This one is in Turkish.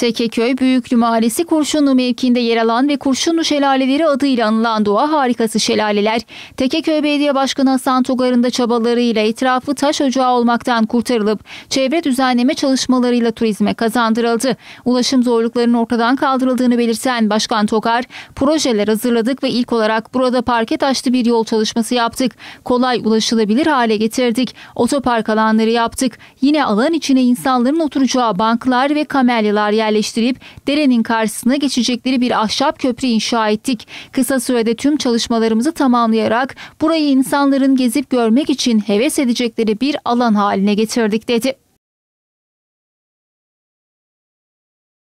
Tekeköy Büyüklü Mahallesi Kurşunlu mevkiinde yer alan ve Kurşunlu Şelaleleri adıyla anılan doğa harikası şelaleler, Tekeköy Belediye Başkanı Hasan Togar'ın da çabalarıyla etrafı taş ocağı olmaktan kurtarılıp çevre düzenleme çalışmalarıyla turizme kazandırıldı. Ulaşım zorluklarının ortadan kaldırıldığını belirten Başkan Togar, projeler hazırladık ve ilk olarak burada parke taşlı bir yol çalışması yaptık. Kolay ulaşılabilir hale getirdik. Otopark alanları yaptık. Yine alan içine insanların oturacağı banklar ve kamelyalar yer yerleştirip derenin karşısına geçecekleri bir ahşap köprü inşa ettik. Kısa sürede tüm çalışmalarımızı tamamlayarak burayı insanların gezip görmek için heves edecekleri bir alan haline getirdik dedi.